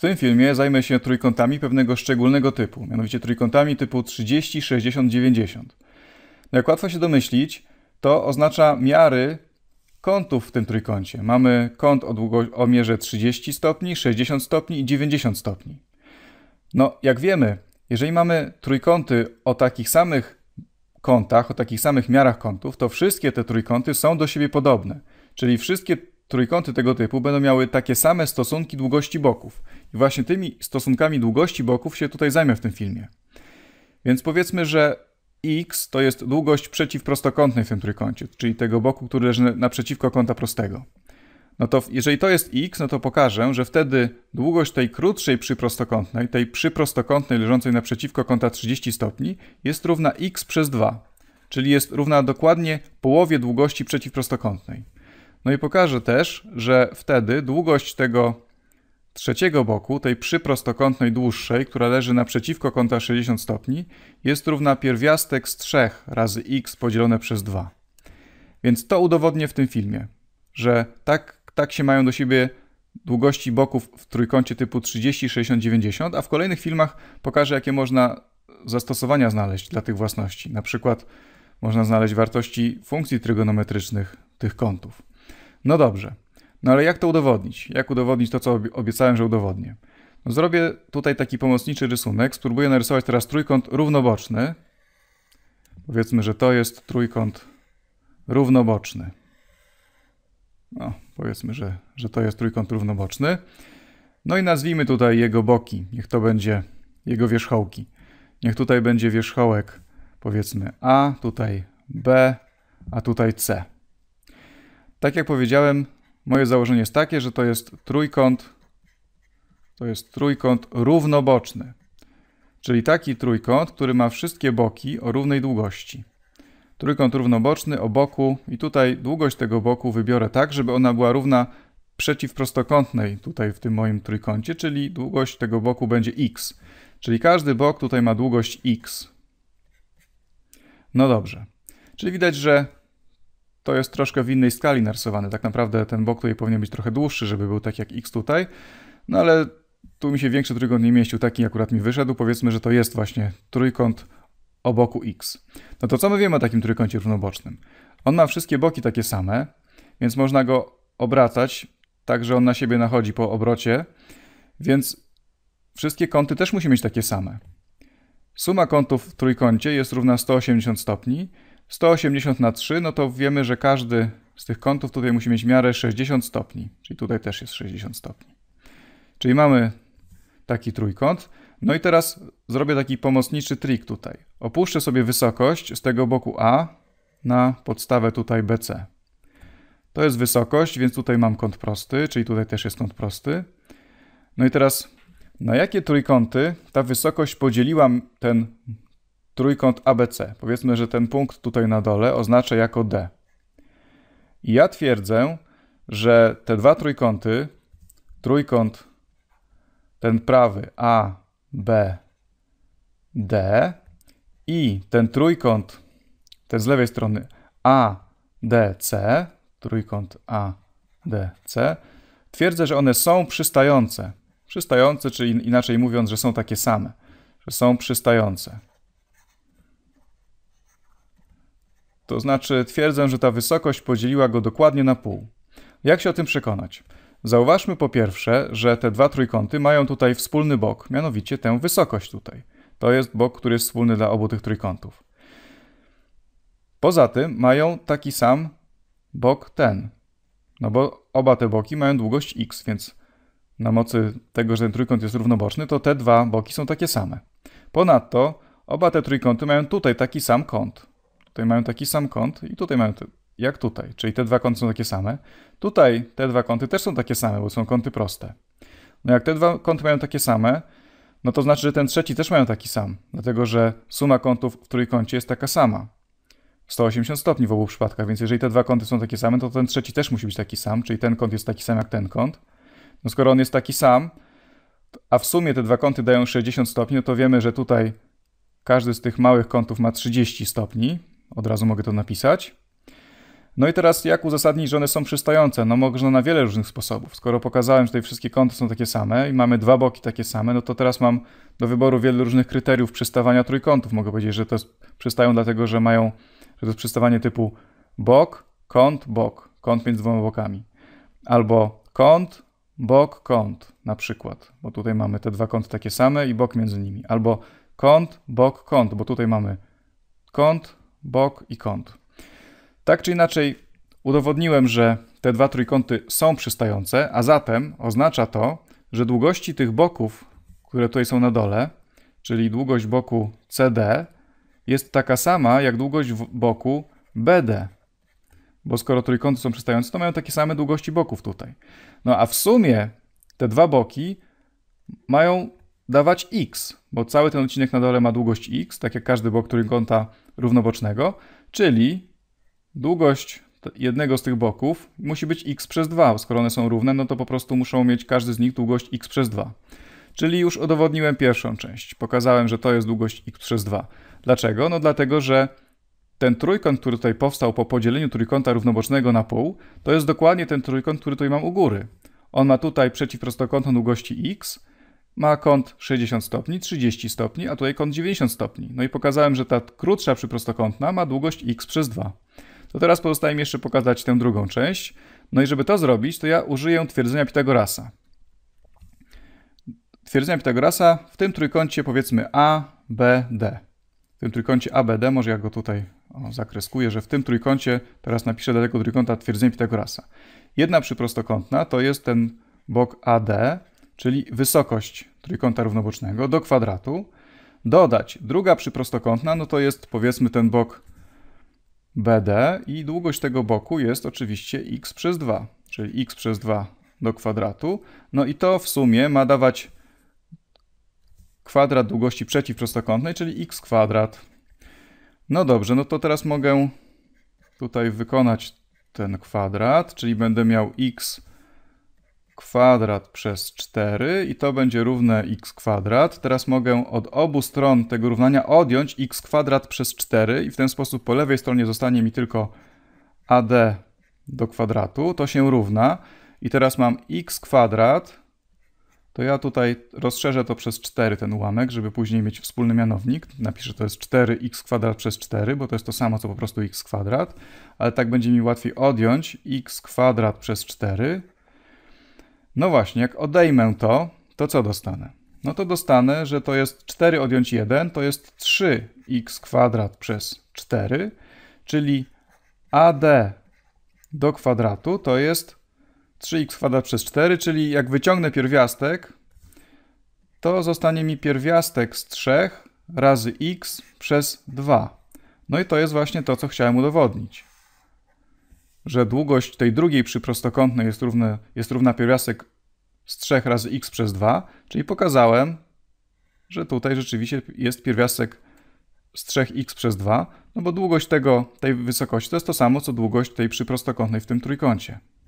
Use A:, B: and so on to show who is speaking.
A: W tym filmie zajmę się trójkątami pewnego szczególnego typu, mianowicie trójkątami typu 30, 60, 90. No jak łatwo się domyślić, to oznacza miary kątów w tym trójkącie. Mamy kąt o, długo, o mierze 30 stopni, 60 stopni i 90 stopni. No, jak wiemy, jeżeli mamy trójkąty o takich samych kątach, o takich samych miarach kątów, to wszystkie te trójkąty są do siebie podobne. Czyli wszystkie Trójkąty tego typu będą miały takie same stosunki długości boków. I właśnie tymi stosunkami długości boków się tutaj zajmę w tym filmie. Więc powiedzmy, że x to jest długość przeciwprostokątnej w tym trójkącie, czyli tego boku, który leży naprzeciwko kąta prostego. No to jeżeli to jest x, no to pokażę, że wtedy długość tej krótszej przyprostokątnej, tej przyprostokątnej leżącej naprzeciwko kąta 30 stopni jest równa x przez 2, czyli jest równa dokładnie połowie długości przeciwprostokątnej. No i pokażę też, że wtedy długość tego trzeciego boku, tej przyprostokątnej dłuższej, która leży naprzeciwko kąta 60 stopni, jest równa pierwiastek z 3 razy x podzielone przez 2. Więc to udowodnię w tym filmie, że tak, tak się mają do siebie długości boków w trójkącie typu 30, 60, 90, a w kolejnych filmach pokażę, jakie można zastosowania znaleźć dla tych własności. Na przykład można znaleźć wartości funkcji trygonometrycznych tych kątów. No dobrze, no ale jak to udowodnić? Jak udowodnić to, co obiecałem, że udowodnię? No zrobię tutaj taki pomocniczy rysunek. Spróbuję narysować teraz trójkąt równoboczny. Powiedzmy, że to jest trójkąt równoboczny. No, powiedzmy, że, że to jest trójkąt równoboczny. No i nazwijmy tutaj jego boki. Niech to będzie jego wierzchołki. Niech tutaj będzie wierzchołek powiedzmy A, tutaj B, a tutaj C. Tak jak powiedziałem, moje założenie jest takie, że to jest trójkąt, to jest trójkąt równoboczny. Czyli taki trójkąt, który ma wszystkie boki o równej długości. Trójkąt równoboczny o boku i tutaj długość tego boku wybiorę tak, żeby ona była równa przeciwprostokątnej tutaj w tym moim trójkącie, czyli długość tego boku będzie x. Czyli każdy bok tutaj ma długość x. No dobrze. Czyli widać, że to jest troszkę w innej skali narysowany. Tak naprawdę ten bok tutaj powinien być trochę dłuższy, żeby był tak jak X tutaj. No ale tu mi się większy trójkąt nie mieścił, taki akurat mi wyszedł. Powiedzmy, że to jest właśnie trójkąt o boku X. No to co my wiemy o takim trójkącie równobocznym? On ma wszystkie boki takie same, więc można go obracać tak, że on na siebie nachodzi po obrocie, więc wszystkie kąty też musi mieć takie same. Suma kątów w trójkącie jest równa 180 stopni, 180 na 3, no to wiemy, że każdy z tych kątów tutaj musi mieć miarę 60 stopni, czyli tutaj też jest 60 stopni. Czyli mamy taki trójkąt. No i teraz zrobię taki pomocniczy trik tutaj. Opuszczę sobie wysokość z tego boku A na podstawę tutaj BC. To jest wysokość, więc tutaj mam kąt prosty, czyli tutaj też jest kąt prosty. No i teraz na jakie trójkąty ta wysokość podzieliła ten trójkąt ABC. Powiedzmy, że ten punkt tutaj na dole oznaczę jako D. I ja twierdzę, że te dwa trójkąty, trójkąt ten prawy A, B, D i ten trójkąt, ten z lewej strony A, D, C, trójkąt A, D, C, twierdzę, że one są przystające. Przystające, czyli inaczej mówiąc, że są takie same, że są przystające. To znaczy twierdzę, że ta wysokość podzieliła go dokładnie na pół. Jak się o tym przekonać? Zauważmy po pierwsze, że te dwa trójkąty mają tutaj wspólny bok, mianowicie tę wysokość tutaj. To jest bok, który jest wspólny dla obu tych trójkątów. Poza tym mają taki sam bok ten. No bo oba te boki mają długość x, więc na mocy tego, że ten trójkąt jest równoboczny, to te dwa boki są takie same. Ponadto oba te trójkąty mają tutaj taki sam kąt. Tutaj mają taki sam kąt i tutaj mają, te, jak tutaj, czyli te dwa kąty są takie same. Tutaj te dwa kąty też są takie same, bo są kąty proste. No jak te dwa kąty mają takie same, no to znaczy, że ten trzeci też mają taki sam, dlatego że suma kątów w trójkącie jest taka sama. 180 stopni w obu przypadkach, więc jeżeli te dwa kąty są takie same, to ten trzeci też musi być taki sam, czyli ten kąt jest taki sam jak ten kąt. No skoro on jest taki sam, a w sumie te dwa kąty dają 60 stopni, no to wiemy, że tutaj każdy z tych małych kątów ma 30 stopni, od razu mogę to napisać. No i teraz jak uzasadnić, że one są przystające? No można na wiele różnych sposobów. Skoro pokazałem, że te wszystkie kąty są takie same i mamy dwa boki takie same, no to teraz mam do wyboru wiele różnych kryteriów przystawania trójkątów. Mogę powiedzieć, że to jest, przystają dlatego, że mają, że to jest przystawanie typu bok, kąt, bok, kąt między dwoma bokami. Albo kąt, bok, kąt na przykład, bo tutaj mamy te dwa kąty takie same i bok między nimi. Albo kąt, bok, kąt, bo tutaj mamy kąt, bok i kąt. Tak czy inaczej, udowodniłem, że te dwa trójkąty są przystające, a zatem oznacza to, że długości tych boków, które tutaj są na dole, czyli długość boku CD, jest taka sama jak długość boku BD. Bo skoro trójkąty są przystające, to mają takie same długości boków tutaj. No a w sumie te dwa boki mają dawać x bo cały ten odcinek na dole ma długość x, tak jak każdy bok trójkąta równobocznego, czyli długość jednego z tych boków musi być x przez 2. Skoro one są równe, no to po prostu muszą mieć każdy z nich długość x przez 2. Czyli już udowodniłem pierwszą część. Pokazałem, że to jest długość x przez 2. Dlaczego? No dlatego, że ten trójkąt, który tutaj powstał po podzieleniu trójkąta równobocznego na pół, to jest dokładnie ten trójkąt, który tutaj mam u góry. On ma tutaj przeciwprostokątną długości x, ma kąt 60 stopni, 30 stopni, a tutaj kąt 90 stopni. No i pokazałem, że ta krótsza przyprostokątna ma długość x przez 2. To teraz pozostaje mi jeszcze pokazać tę drugą część. No i żeby to zrobić, to ja użyję twierdzenia Pitagorasa. Twierdzenia Pitagorasa w tym trójkącie powiedzmy ABD. W tym trójkącie ABD, może ja go tutaj o, zakreskuję, że w tym trójkącie, teraz napiszę daleko tego trójkąta twierdzenie Pitagorasa. Jedna przyprostokątna to jest ten bok AD, czyli wysokość trójkąta równobocznego do kwadratu, dodać druga przyprostokątna, no to jest powiedzmy ten bok BD i długość tego boku jest oczywiście x przez 2, czyli x przez 2 do kwadratu. No i to w sumie ma dawać kwadrat długości przeciwprostokątnej, czyli x kwadrat. No dobrze, no to teraz mogę tutaj wykonać ten kwadrat, czyli będę miał x kwadrat przez 4 i to będzie równe x kwadrat. Teraz mogę od obu stron tego równania odjąć x kwadrat przez 4 i w ten sposób po lewej stronie zostanie mi tylko ad do kwadratu. To się równa. I teraz mam x kwadrat. To ja tutaj rozszerzę to przez 4 ten ułamek, żeby później mieć wspólny mianownik. Napiszę to jest 4x kwadrat przez 4, bo to jest to samo co po prostu x kwadrat, ale tak będzie mi łatwiej odjąć x kwadrat przez 4 no właśnie, jak odejmę to, to co dostanę? No to dostanę, że to jest 4 odjąć 1, to jest 3x kwadrat przez 4, czyli AD do kwadratu to jest 3x kwadrat przez 4, czyli jak wyciągnę pierwiastek, to zostanie mi pierwiastek z 3 razy x przez 2. No i to jest właśnie to, co chciałem udowodnić że długość tej drugiej przyprostokątnej jest, równe, jest równa pierwiastek z 3 razy x przez 2, czyli pokazałem, że tutaj rzeczywiście jest pierwiastek z 3x przez 2, no bo długość tego, tej wysokości to jest to samo, co długość tej przyprostokątnej w tym trójkącie.